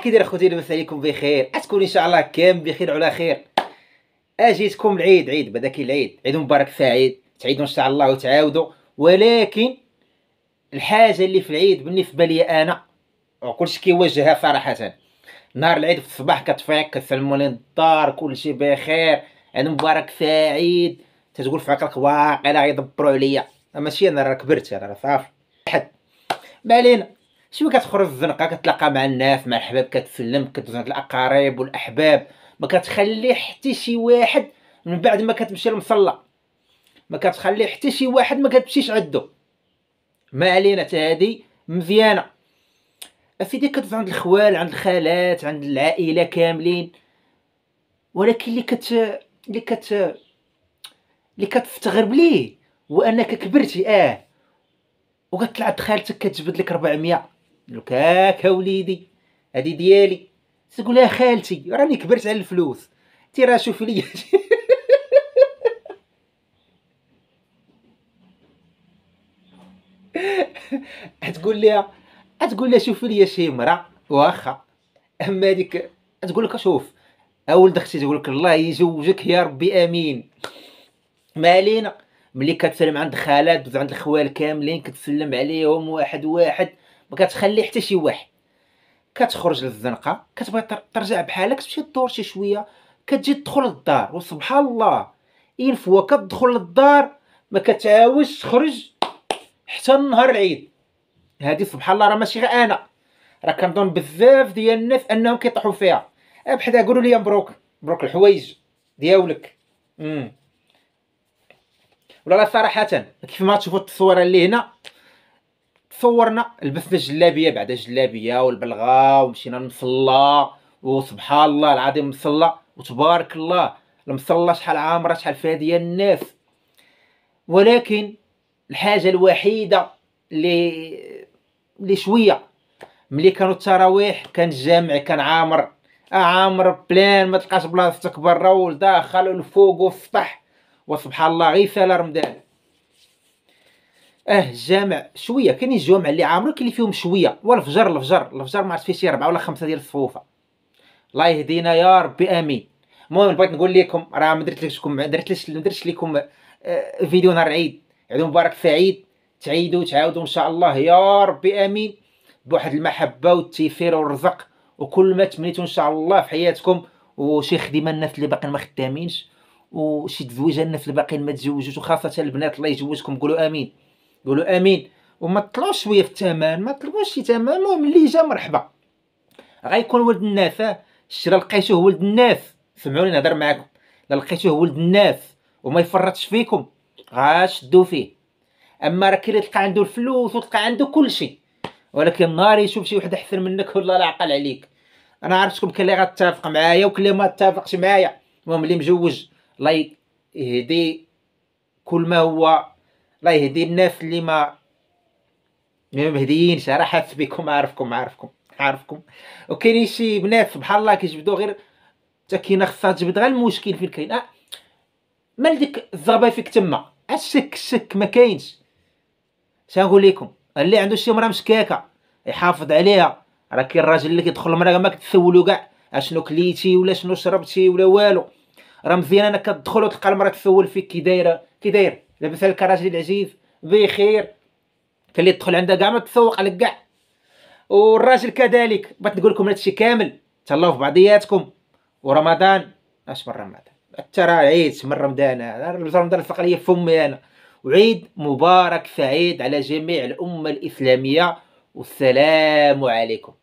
كي داير اخوتي لاباس عليكم بخير اتكون ان شاء الله كامل بخير وعلى خير اجيتكم العيد عيد بدا كي العيد عيد مبارك سعيد تعيدوا ان شاء الله وتعاودوا ولكن الحاجه اللي في العيد بالنسبه لي انا وكلشي كيواجهها صراحه نهار العيد في الصباح كتفيق كتسلموا لي الدار كلشي بخير عيد مبارك سعيد تتقول في عقلك واقيلا غيدبروا عليا ماشي انا راه كبرت انا راه صافي حد ما علينا شنو كتخرج الزنقه كتلاقى مع الناس مع الحباب كتسلم كتزنق الاقارب والاحباب ما كتخلي حتى شي واحد من بعد ما كتمشي للمصلى ما كتخلي حتى شي واحد ما كتمشيش عندو ما علينا حتى هادي مزيانه اسيدي كتز عند الخوال عند الخالات عند العائله كاملين ولكن اللي كت اللي كت اللي كتستغرب ليه هو انك كبرتي اه وكتلعب خالتك كتجبد لك 400 قالو هاكا وليدي هادي ديالي تقول لها خالتي راني كبرت على الفلوس تي راه شوف لي تقول لها تقول لها شوف لي شي مرا واخا اما هذيك تقول لك شوف اول اختي تقول لك الله يزوجك يا ربي امين ما علينا ملي كتسلم عند خالات عند الخوال كاملين كتسلم عليهم واحد واحد ما كتخلي حتى شي واحد كتخرج للزنقه كتبغي ترجع بحالك تمشي تدور شي شويه كتجي تدخل للدار وسبحان الله اين فوا كتدخل للدار ما كتعاودش تخرج حتى نهار العيد هذه سبحان الله راه ماشي غير انا راه كنظن بزاف ديال الناس انهم كيطيحوا فيها أه، بحال يقولوا لي مبروك مبروك الحوايج ديالك امم ولا صراحه كيف ما تشوفوا التصويره اللي هنا تصورنا لبسنا جلابيه بعدا جلابيه والبلغه ومشينا للمصلى وسبحان الله العظيم مصلى وتبارك الله المصلى شحال عامره شحال فيها ديال الناس ولكن الحاجه الوحيده اللي اللي شويه ملي كانوا التراويح كان الجامع كان عامر آه، عامر بلان ما تلقاش بلاصتك برا ولداخل والفوق والسطح وسبحان الله غير سالا رمضان اه الجامع شويه كاين الجوامع اللي عامرك اللي فيهم شويه والفجر الفجر الفجر ما عرفت فيه شي ربعه ولا خمسه ديال الصفوفه الله يهدينا يا ربي امين المهم بغيت نقول لكم راه ما درت لكم درت ما درتش لكم اه، فيديو نهار العيد عيد مبارك سعيد تعيدوا تعاودوا ان شاء الله يا ربي امين بواحد المحبه والتيسير والرزق وكل ما تمنيتوا ان شاء الله في حياتكم وشي خدمه الناس اللي باقيين ما خدامينش وشي تزويجه الناس اللي باقيين ما تزوجوش وخاصه البنات الله يجوزكم قولوا امين قولوا امين وما طلعوش شويه في الثمن ما طلبوش شي ثمن المهم اللي جا مرحبا غيكون ولد الناس الشرا لقيتوه ولد الناس سمعوني نهضر معاكم لا لقيتوه ولد الناس وما يفرطش فيكم غاشدو فيه اما راه كي تلقى عنده الفلوس وتلقى عنده كل شيء ولكن نهار يشوف شي واحد احسن منك والله لا عقل عليك انا عارف شكون كان اللي معايا وكل ما اتفقش معايا المهم اللي مجوج الله يهدي كل ما هو الله يهدي الناس اللي ما ما مهديينش راه حاس بكم عارفكم عارفكم عارفكم وكاينين شي بنات سبحان الله كيجبدو غير حتى كاينه خصها تجبد غير المشكل فين كاين أه مال ديك الزغبه فيك تما الشك الشك ما كاينش شنقول لكم اللي عنده شي مرا مشكاكه يحافظ عليها راه كاين الراجل اللي كيدخل المراه ما كتسولو كاع اشنو كليتي ولا شنو شربتي ولا والو راه مزيان انا كتدخل وتلقى المراه تسول فيك كي دايره كي دايره لاباس عليك راجلي العجيز بخير كلي تدخل عندها كاع ما تسوق لك كاع والراجل كذلك بغيت نقول لكم هادشي كامل تهلاو في بعضياتكم ورمضان اش من رمضان حتى راه عيد من رمضان رمضان فق ليا فمي انا وعيد مبارك سعيد على جميع الامه الاسلاميه والسلام عليكم